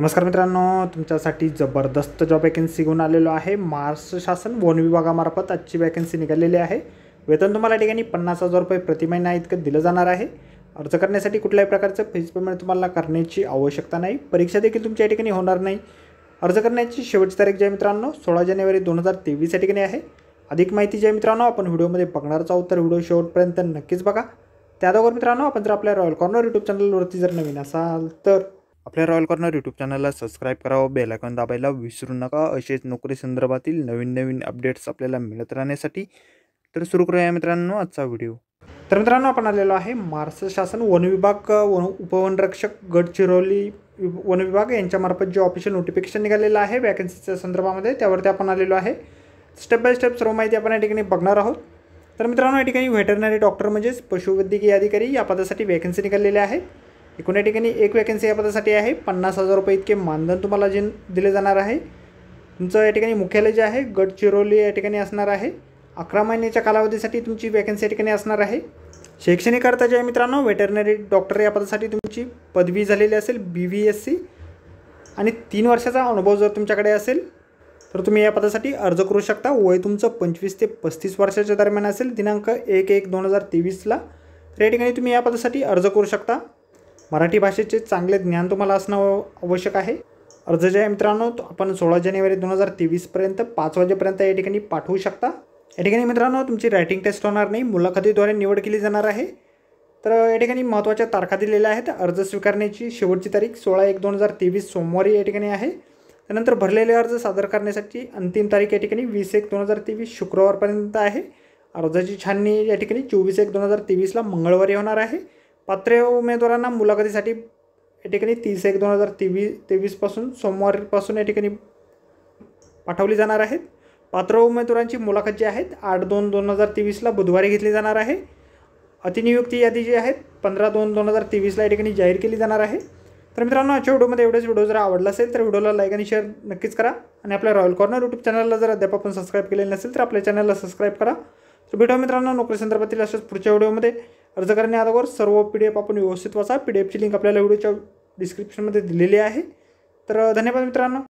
नमस्कार मित्रांनो तुमच्यासाठी जबरदस्त जॉब वॅकन्सी घेऊन आलेलो आहे महाराष्ट्र शासन वन विभागामार्फत आजची वॅकन्सी निघालेली आहे वेतन तुम्हाला ठिकाणी पन्नास हजार रुपये प्रति महिना इतकं दिलं जाणार आहे अर्ज करण्यासाठी कुठल्याही प्रकारचं फीज पेमेंट तुम्हाला करण्याची आवश्यकता नाही परीक्षा देखील तुमच्या ठिकाणी होणार नाही अर्ज करण्याची शेवटची तारीख जे मित्रांनो सोळा जानेवारी दोन हजार तेवीस या ठिकाणी आहे अधिक माहिती जे मित्रांनो आपण व्हिडिओमध्ये बघणारच आहोत तर व्हिडिओ शेवटपर्यंत नक्कीच बघा त्याबरोबर मित्रांनो आपण जर आपल्या रॉयल कॉर्नर यूट्यूब चॅनलवरती जर नवीन असाल तर आपल्या रॉयल कॉर्नर यूट्यूब चॅनलला सबस्क्राईब करावं आयकॉन दाबायला विसरू नका असेच नोकरी संदर्भातील नवीन नवीन अपडेट्स आपल्याला मिळत राहण्यासाठी तर सुरू करूया मित्रांनो आजचा व्हिडिओ तर मित्रांनो आपण आलेलो आहे महाराष्ट्र शासन वन विभाग वन उपवनरक्षक गडचिरोली वन विभाग यांच्यामार्फत जे ऑफिशियल नोटिफिकेशन निघालेलं आहे वॅकन्सीच्या संदर्भामध्ये त्यावरती आपण आलेलो आहे स्टेप बाय स्टेप सर्व माहिती आपण या ठिकाणी बघणार आहोत तर मित्रांनो या ठिकाणी व्हेटरनरी डॉक्टर म्हणजेच पशुवैद्यकीय अधिकारी या पदासाठी वॅकन्सी निघालेली आहे एकूण या ठिकाणी एक वॅकन्सी या पदासाठी आहे पन्नास हजार रुपये इतके मानधन तुम्हाला जे दिले जाणार आहे तुमचं या ठिकाणी मुख्यालय जे आहे गडचिरोली या ठिकाणी असणार आहे अकरा महिन्याच्या कालावधीसाठी तुमची वॅकन्सी या ठिकाणी असणार आहे शैक्षणिक अर्थ जे आहे मित्रांनो व्हेटरनरी डॉक्टर या पदासाठी तुमची पदवी झालेली असेल बी व्ही एस सी आणि तीन वर्षाचा अनुभव जर तुमच्याकडे असेल तर तुम्ही या पदासाठी अर्ज करू शकता वय तुमचं पंचवीस ते पस्तीस वर्षाच्या दरम्यान असेल दिनांक एक एक दोन हजार तेवीसला तर या ठिकाणी तुम्ही या पदासाठी अर्ज करू शकता मराठी भाषेचे चांगले ज्ञान तुम्हाला असणं आवश्यक आहे अर्ज जे आहे मित्रांनो आपण सोळा जानेवारी दोन हजार तेवीसपर्यंत पाच वाजेपर्यंत या ठिकाणी पाठवू शकता या ठिकाणी मित्रांनो तुमची रायटिंग टेस्ट होणार नाही मुलाखतीद्वारे निवड केली जाणार आहे तर या ठिकाणी महत्त्वाच्या तारखा दिलेल्या आहेत अर्ज स्वीकारण्याची शेवटची तारीख सोळा एक दोन हजार तेवीस सोमवारी या ठिकाणी आहे त्यानंतर भरलेले अर्ज सादर करण्यासाठी अंतिम तारीख या ठिकाणी वीस एक दोन हजार तेवीस शुक्रवारपर्यंत आहे अर्जाची छाननी या ठिकाणी चोवीस एक दोन हजार तेवीसला मंगळवारी होणार आहे पात्र उमेदवारांना मुलाखतीसाठी या ठिकाणी तीस एक दोन हजार तेवीस तेवीसपासून सोमवारपासून या ठिकाणी पाठवली जाणार आहेत पात्र उमेदवारांची मुलाखत जी आहेत आठ दोन दोन हजार तेवीसला बुधवारी घेतली जाणार आहे अतिनियुक्ती यादी जी आहेत पंधरा दोन दोन हजार तेवीसला या ठिकाणी जाहीर केली जाणार आहे तर मित्रांनो आजच्या व्हिडिओमध्ये एवढेच व्हिडिओ जर आवडला असेल तर व्हिडिओला लाईक आणि शेअर नक्कीच करा आणि आपल्या रॉयल कॉर्नर यूट्यूब चॅनलला जर अद्याप आपण सबस्क्राईब केलेलं नसेल तर आपल्या चॅनलला सबस्क्राईब करा तर भेटूया मित्रांनो नोकरी संदर्भातील अशाच पुढच्या व्हिडिओमध्ये अर्ज अगोदर सर्व पी डी एफ आपण व्यवस्थित वाचा पी डी एफची लिंक आपल्याला व्हिडिओच्या डिस्क्रिप्शनमध्ये दिलेली आहे तर धन्यवाद मित्रांनो